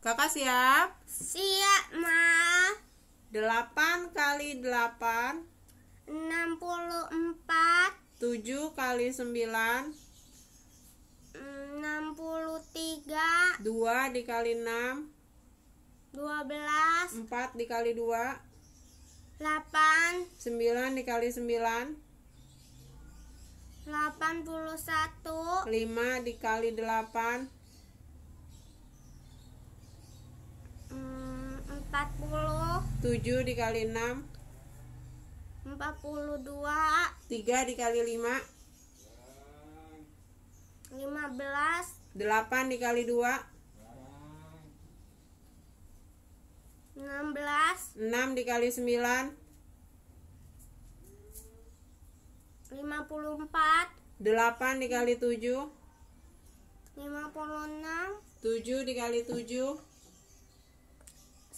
Kakak siap? Siap, Ma. 8 kali 8 64 7 kali 9 63 2 dikali 6 12 4 dikali 2 8 9 dikali 9 81 5 dikali 8 empat puluh tujuh dikali enam empat puluh dua tiga dikali lima lima belas delapan dikali dua enam belas enam dikali sembilan lima puluh empat delapan dikali tujuh lima puluh enam tujuh dikali tujuh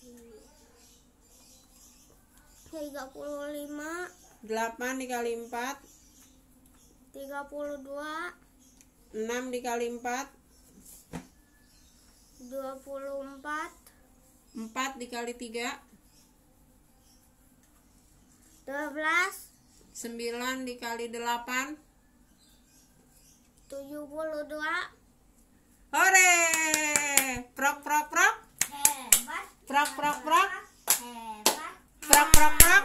35 8 dikali 4 32 6 dikali 4 24 4 dikali 3 12 9 dikali 8 72 prak prak prak prak prak prak